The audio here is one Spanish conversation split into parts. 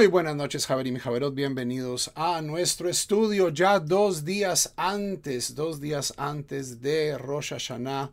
Muy buenas noches, Javier y Javerot. Bienvenidos a nuestro estudio ya dos días antes, dos días antes de Rosh Hashanah.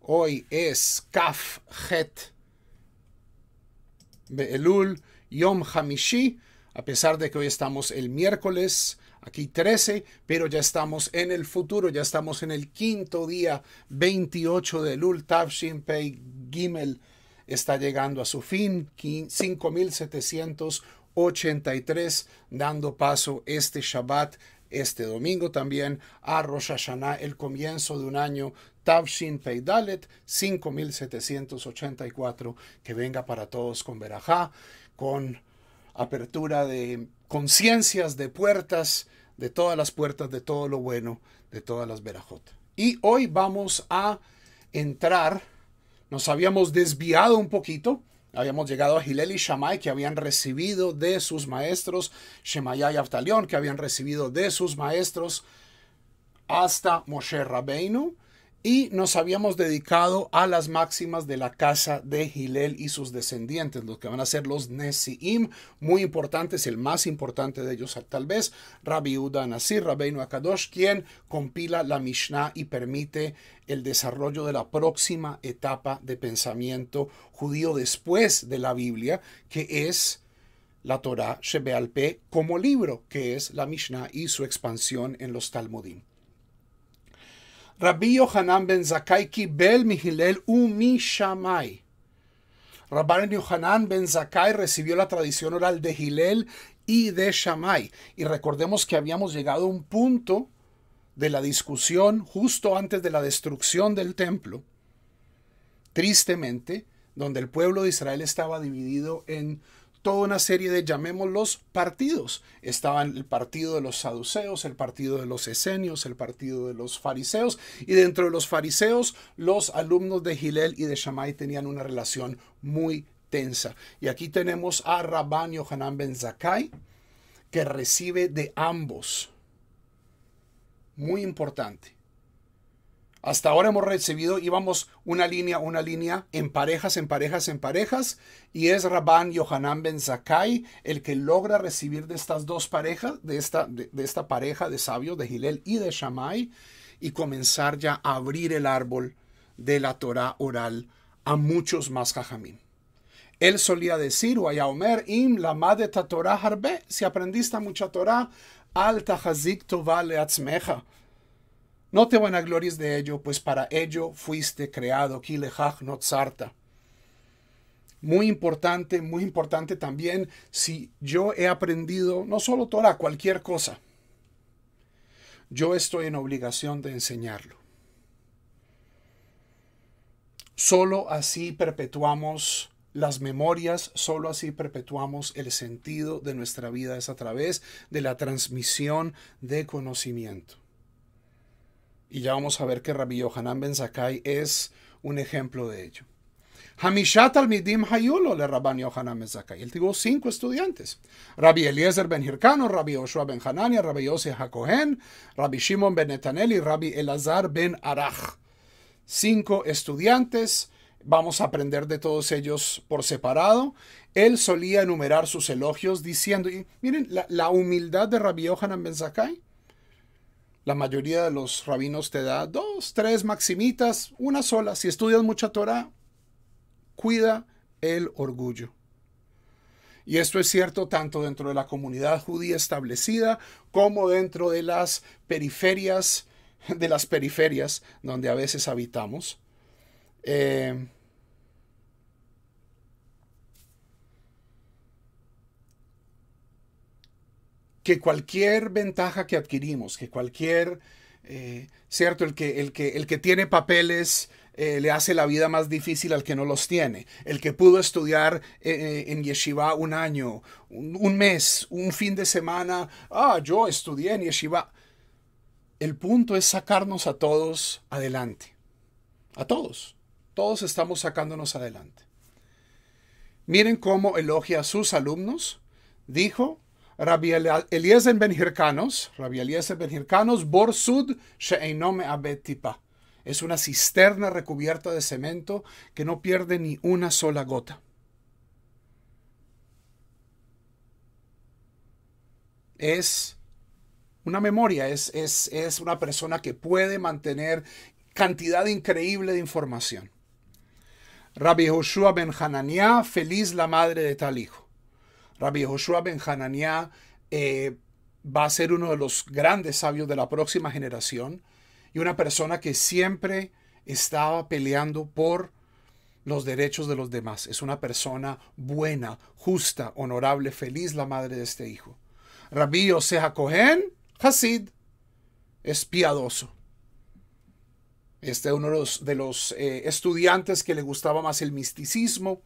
Hoy es Kaf Het Be'elul Yom Hamishi. A pesar de que hoy estamos el miércoles, aquí 13, pero ya estamos en el futuro, ya estamos en el quinto día 28 de Elul Tavshin Pei Gimel. Está llegando a su fin, 5700 83, dando paso este Shabbat, este domingo también, a Rosh Hashanah, el comienzo de un año Tavshin Peidalet 5784, que venga para todos con Berajá, con apertura de conciencias, de puertas, de todas las puertas, de todo lo bueno, de todas las Berajot. Y hoy vamos a entrar, nos habíamos desviado un poquito, Habíamos llegado a Gilel y Shammai, que habían recibido de sus maestros, Shemayá y Aftalión, que habían recibido de sus maestros, hasta Moshe Rabbeinu, y nos habíamos dedicado a las máximas de la casa de Gilel y sus descendientes, los que van a ser los Nesiim, muy importantes, el más importante de ellos tal vez, Rabbi Uda Nasir, Rabbeinu Akadosh, quien compila la Mishnah y permite el desarrollo de la próxima etapa de pensamiento judío después de la Biblia, que es la Torah Shebealpe como libro, que es la Mishnah y su expansión en los Talmudim. Rabbi Yohanan ben Zakai Kibel Umi Rabban Yohanan ben recibió la tradición oral de Gilel y de Shammai. Y recordemos que habíamos llegado a un punto de la discusión justo antes de la destrucción del templo, tristemente, donde el pueblo de Israel estaba dividido en toda una serie de, llamémoslos, partidos. Estaban el partido de los saduceos, el partido de los esenios, el partido de los fariseos, y dentro de los fariseos, los alumnos de Gilel y de Shammai tenían una relación muy tensa. Y aquí tenemos a Rabban Yohanan Ben Zakai, que recibe de ambos. Muy importante. Hasta ahora hemos recibido, íbamos una línea, una línea, en parejas, en parejas, en parejas, y es Rabán Yohanan Ben Zakai el que logra recibir de estas dos parejas, de esta, pareja de sabios, de Gilel y de Shammai, y comenzar ya a abrir el árbol de la Torah oral a muchos más jajamín. Él solía decir, Omer, im la Torah harbe, si aprendiste mucha Torah, al Hazik tova atzmecha no te glories de ello, pues para ello fuiste creado. no notzarta. Muy importante, muy importante también, si yo he aprendido, no solo Torah, cualquier cosa, yo estoy en obligación de enseñarlo. Solo así perpetuamos las memorias, solo así perpetuamos el sentido de nuestra vida, es a través de la transmisión de conocimiento. Y ya vamos a ver que Rabbi Yohanan Ben Zakai es un ejemplo de ello. Hamishat al-Midim Hayulo le Rabban Yohanan Ben Zakai. Él tuvo cinco estudiantes. Rabbi Eliezer Ben Hircano, Rabbi Oshua Ben Hanania, Rabbi Yosef HaKohen, Rabbi Shimon Ben Netanel y Rabbi Elazar Ben Arach. Cinco estudiantes. Vamos a aprender de todos ellos por separado. Él solía enumerar sus elogios diciendo, miren la, humildad de Rabbi Yohanan Ben Zakai la mayoría de los rabinos te da dos, tres maximitas, una sola. Si estudias mucha Torah, cuida el orgullo. Y esto es cierto tanto dentro de la comunidad judía establecida como dentro de las periferias, de las periferias donde a veces habitamos. Eh, que cualquier ventaja que adquirimos, que cualquier, eh, ¿cierto? El que, el, que, el que tiene papeles eh, le hace la vida más difícil al que no los tiene. El que pudo estudiar eh, en Yeshiva un año, un, un, mes, un fin de semana, ah, yo estudié en Yeshiva. El punto es sacarnos a todos adelante. A todos. Todos estamos sacándonos adelante. Miren cómo elogia a sus alumnos. Dijo, Rabbi Eliezer ben Hircanos, Rabbi Eliezer ben bor Borsud Sheinome Abetipa. Es una cisterna recubierta de cemento que no pierde ni una sola gota. Es una memoria, es, es, es una persona que puede mantener cantidad increíble de información. Rabbi Joshua ben Hananiah, feliz la madre de tal hijo. Rabbi Joshua Ben Hanania eh, va a ser uno de los grandes sabios de la próxima generación y una persona que siempre estaba peleando por los derechos de los demás. Es una persona buena, justa, honorable, feliz la madre de este hijo. Rabbi Yosef Cohen Hasid es piadoso. Este es uno de los, eh, estudiantes que le gustaba más el misticismo,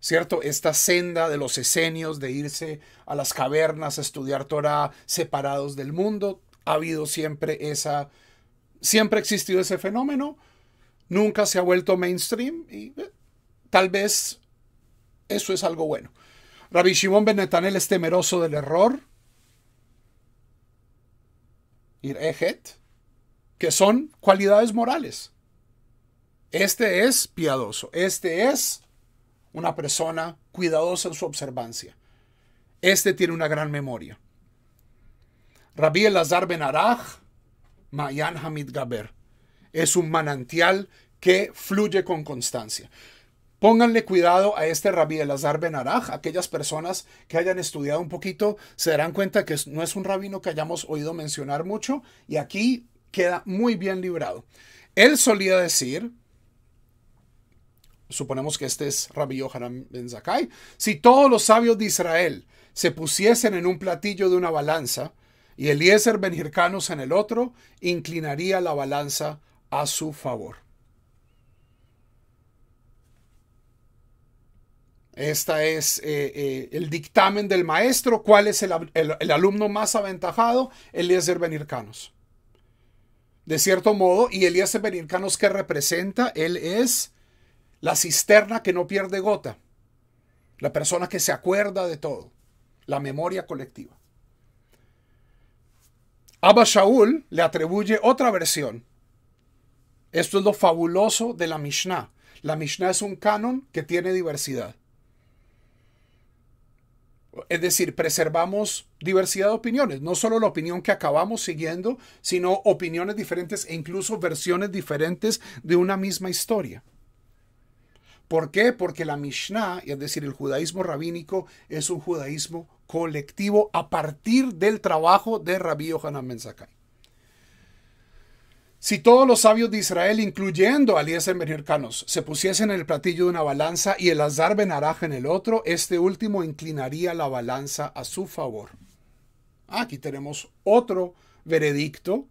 ¿cierto? Esta senda de los esenios de irse a las cavernas a estudiar Torah separados del mundo. Ha habido siempre esa, siempre ha existido ese fenómeno, nunca se ha vuelto mainstream y eh, tal vez eso es algo bueno. Rabbi Shimon Ben es temeroso del error. Ir que son cualidades morales. Este es piadoso, este es una persona cuidadosa en su observancia. Este tiene una gran memoria. Rabbi Elazar Ben Araj, Mayan Hamid Gaber. Es un manantial que fluye con constancia. Pónganle cuidado a este Rabí Elazar Ben Araj. Aquellas personas que hayan estudiado un poquito se darán cuenta que no es un rabino que hayamos oído mencionar mucho y aquí queda muy bien librado. Él solía decir, suponemos que este es Rabbi Yohanan ben Zakai si todos los sabios de Israel se pusiesen en un platillo de una balanza y Eliezer ben en el otro, inclinaría la balanza a su favor. Este es eh, eh, el dictamen del maestro. ¿Cuál es el, alumno más aventajado? Eliezer Ben De cierto modo, y Eliezer Ben que ¿qué representa? Él es la cisterna que no pierde gota, la persona que se acuerda de todo, la memoria colectiva. Abba Shaul le atribuye otra versión. Esto es lo fabuloso de la Mishnah. La Mishnah es un canon que tiene diversidad. Es decir, preservamos diversidad de opiniones, no solo la opinión que acabamos siguiendo, sino opiniones diferentes e incluso versiones diferentes de una misma historia. ¿Por qué? Porque la Mishnah, es decir, el judaísmo rabínico, es un judaísmo colectivo a partir del trabajo de Rabí Yohanan Ben Si todos los sabios de Israel, incluyendo a Eliezer Merircanos, se pusiesen en el platillo de una balanza y el azar Ben en el otro, este último inclinaría la balanza a su favor. Aquí tenemos otro veredicto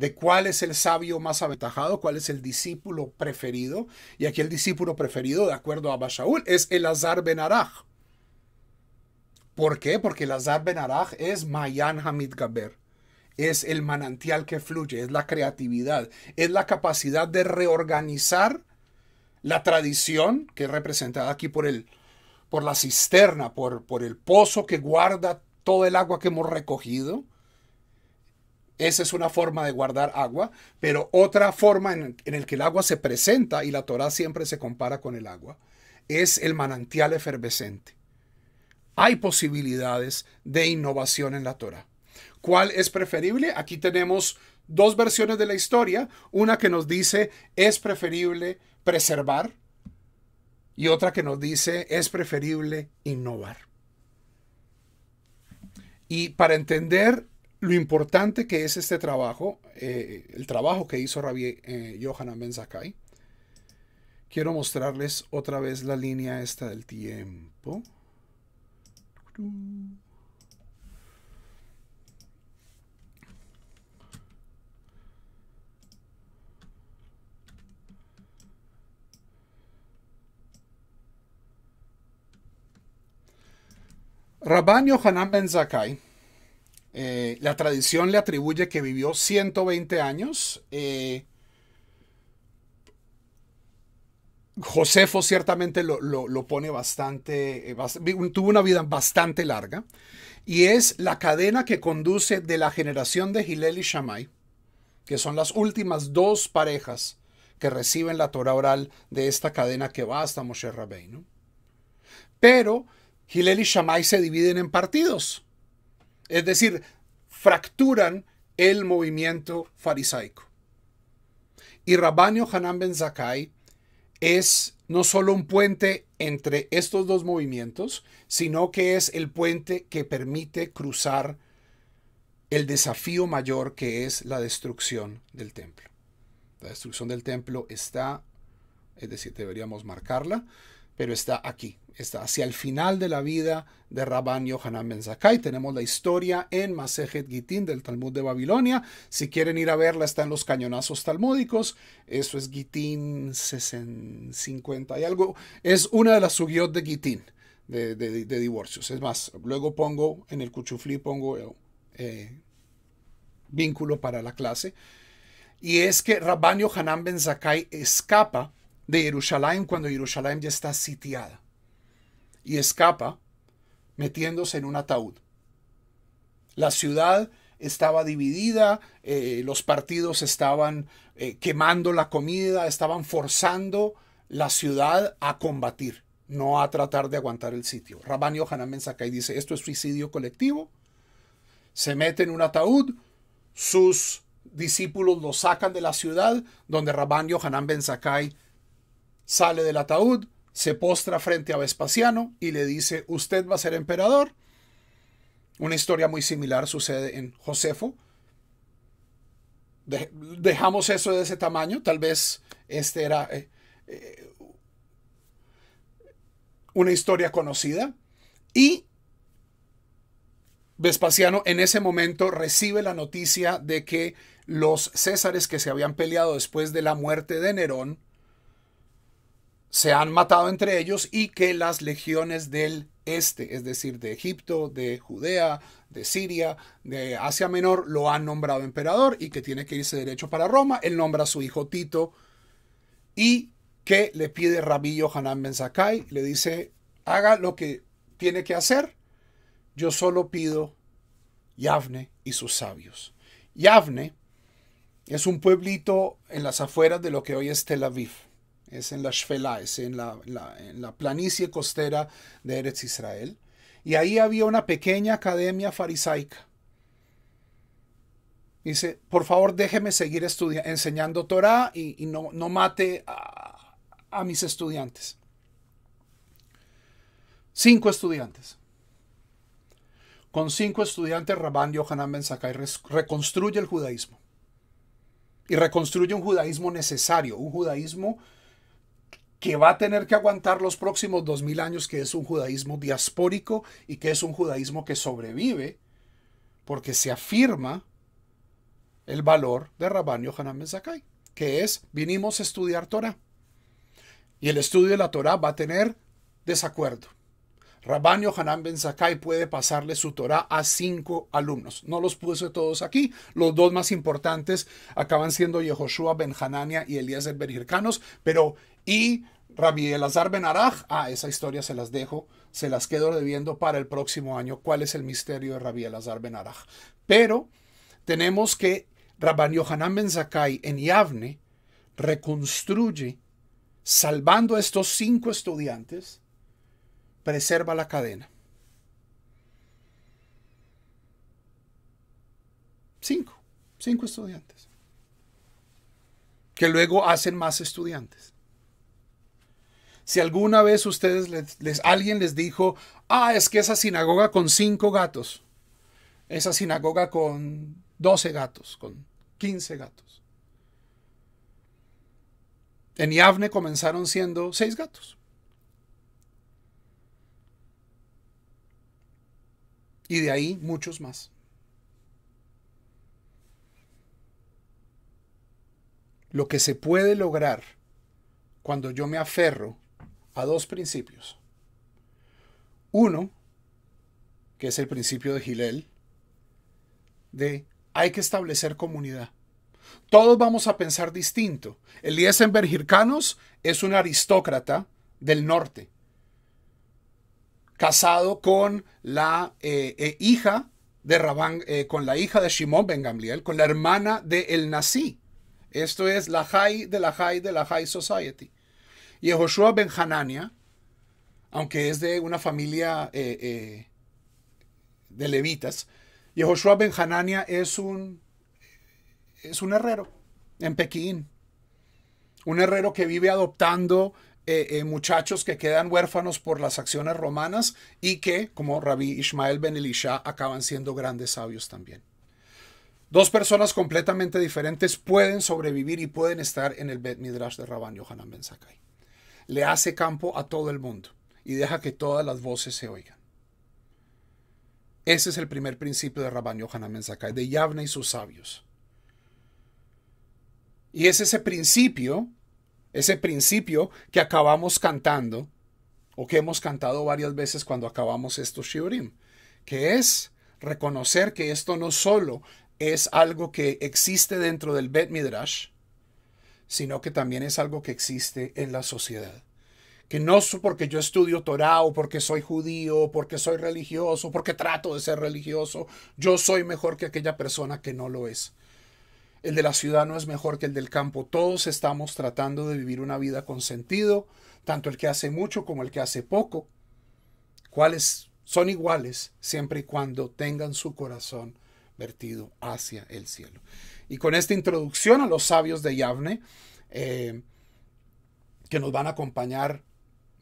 de cuál es el sabio más aventajado, cuál es el discípulo preferido. Y aquí el discípulo preferido, de acuerdo a Bashaul, es el Azar Benaraj. ¿Por qué? Porque el Azar Benaraj es Mayan Hamid Gaber. Es el manantial que fluye, es la creatividad, es la capacidad de reorganizar la tradición, que es representada aquí por, el, por la cisterna, por, por el pozo que guarda todo el agua que hemos recogido esa es una forma de guardar agua, pero otra forma en, la el que el agua se presenta, y la Torah siempre se compara con el agua, es el manantial efervescente. Hay posibilidades de innovación en la Torah. ¿Cuál es preferible? Aquí tenemos dos versiones de la historia. Una que nos dice es preferible preservar y otra que nos dice es preferible innovar. Y para entender lo importante que es este trabajo, eh, el trabajo que hizo Rabbi eh, Yohanan Ben Quiero mostrarles otra vez la línea esta del tiempo. Rabban Yohanan Ben Zakai la tradición le atribuye que vivió 120 años. Eh, Josefo ciertamente lo, pone bastante, eh, tuvo una vida bastante larga, y es la cadena que conduce de la generación de Gilel y Shammai, que son las últimas dos parejas que reciben la Torah oral de esta cadena que va hasta Moshe Rabbeinu. Pero Gilel y Shammai se dividen en partidos. Es decir, fracturan el movimiento farisaico. Y Rabanio Hanan ben Zakai es no solo un puente entre estos dos movimientos, sino que es el puente que permite cruzar el desafío mayor que es la destrucción del templo. La destrucción del templo está, es decir, deberíamos marcarla, pero está aquí, está hacia el final de la vida de Rabban Yohanan Ben zakai Tenemos la historia en Masejet Gitín del Talmud de Babilonia. Si quieren ir a verla, está en los cañonazos talmúdicos. Eso es Gitín 50 y algo. Es una de las sugiot de Gitín, de, divorcios. Es más, luego pongo en el cuchuflí, pongo eh, eh, vínculo para la clase. Y es que Rabban Yohanan Ben zakai escapa de Jerusalén cuando Jerusalén ya está sitiada y escapa metiéndose en un ataúd. La ciudad estaba dividida, eh, los partidos estaban eh, quemando la comida, estaban forzando la ciudad a combatir, no a tratar de aguantar el sitio. Rabban Yohanan Sakai dice, esto es suicidio colectivo, se mete en un ataúd, sus discípulos lo sacan de la ciudad, donde Rabban Yohanan Sakai sale del ataúd, se postra frente a Vespasiano y le dice, usted va a ser emperador. Una historia muy similar sucede en Josefo. dejamos eso de ese tamaño, tal vez este era eh, eh, una historia conocida. Y Vespasiano en ese momento recibe la noticia de que los césares que se habían peleado después de la muerte de Nerón se han matado entre ellos y que las legiones del este, es decir, de Egipto, de Judea, de Siria, de Asia Menor, lo han nombrado emperador y que tiene que irse derecho para Roma. Él nombra a su hijo Tito y que le pide Rabillo Hanan Ben Zakai, le dice, haga lo que tiene que hacer, yo solo pido Yavne y sus sabios. Yavne es un pueblito en las afueras de lo que hoy es Tel Aviv es en la Shvelá, es en la, la, planicie costera de Eretz Israel. Y ahí había una pequeña academia farisaica. Dice, por favor déjeme seguir enseñando Torah y, no, mate a, mis estudiantes. Cinco estudiantes. Con cinco estudiantes, Rabán Yohanan Ben Sakai reconstruye el judaísmo. Y reconstruye un judaísmo necesario, un judaísmo que va a tener que aguantar los próximos dos mil años, que es un judaísmo diaspórico y que es un judaísmo que sobrevive porque se afirma el valor de Rabban Yohanan Zakai, que es, vinimos a estudiar Torah. Y el estudio de la Torah va a tener desacuerdo. Rabban Yohanan Ben Zakai puede pasarle su Torah a cinco alumnos. No los puse todos aquí. Los dos más importantes acaban siendo Yehoshua Ben Hanania y Elías Ben Hircanos, pero y Rabbi Elazar Benaraj, ah, esa historia se las dejo, se las quedo debiendo para el próximo año, cuál es el misterio de Rabbi Elazar Benaraj. Pero tenemos que Rabban Yohanan Ben Zakkai en Yavne reconstruye, salvando a estos cinco estudiantes, preserva la cadena. Cinco, cinco estudiantes, que luego hacen más estudiantes. Si alguna vez ustedes les, alguien les dijo, ah, es que esa sinagoga con cinco gatos, esa sinagoga con doce gatos, con quince gatos. En Yavne comenzaron siendo seis gatos. Y de ahí muchos más. Lo que se puede lograr cuando yo me aferro a dos principios. Uno, que es el principio de Gilel, de hay que establecer comunidad. Todos vamos a pensar distinto. Eliezenberg Hircanos es un aristócrata del norte, casado con la eh, eh, hija de Rabán, eh, con la hija de Shimon Ben Gamliel, con la hermana de El Nasi. Esto es la High de la High de la High Society. Yehoshua ben Hanania, aunque es de una familia eh, eh, de levitas, Yehoshua ben Hanania es un, es un herrero en Pekín. Un herrero que vive adoptando eh, muchachos que quedan huérfanos por las acciones romanas y que, como Rabbi Ishmael ben Elisha, acaban siendo grandes sabios también. Dos personas completamente diferentes pueden sobrevivir y pueden estar en el Bet Midrash de Rabban Yohanan Ben Sakai le hace campo a todo el mundo y deja que todas las voces se oigan. Ese es el primer principio de Rabban Yohanan Menzakai, de Yavne y sus sabios. Y es ese principio, ese principio que acabamos cantando, o que hemos cantado varias veces cuando acabamos estos shiurim, que es reconocer que esto no solo es algo que existe dentro del Bet Midrash, sino que también es algo que existe en la sociedad. Que no porque yo estudio Torah o porque soy judío, o porque soy religioso, o porque trato de ser religioso, yo soy mejor que aquella persona que no lo es. El de la ciudad no es mejor que el del campo. Todos estamos tratando de vivir una vida con sentido, tanto el que hace mucho como el que hace poco. ¿Cuáles son iguales siempre y cuando tengan su corazón vertido hacia el cielo? Y con esta introducción a los sabios de Yavne, eh, que nos van a acompañar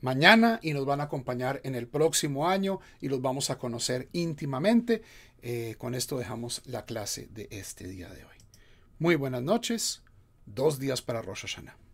mañana y nos van a acompañar en el próximo año y los vamos a conocer íntimamente. Eh, con esto dejamos la clase de este día de hoy. Muy buenas noches, dos días para Rosh Hashanah.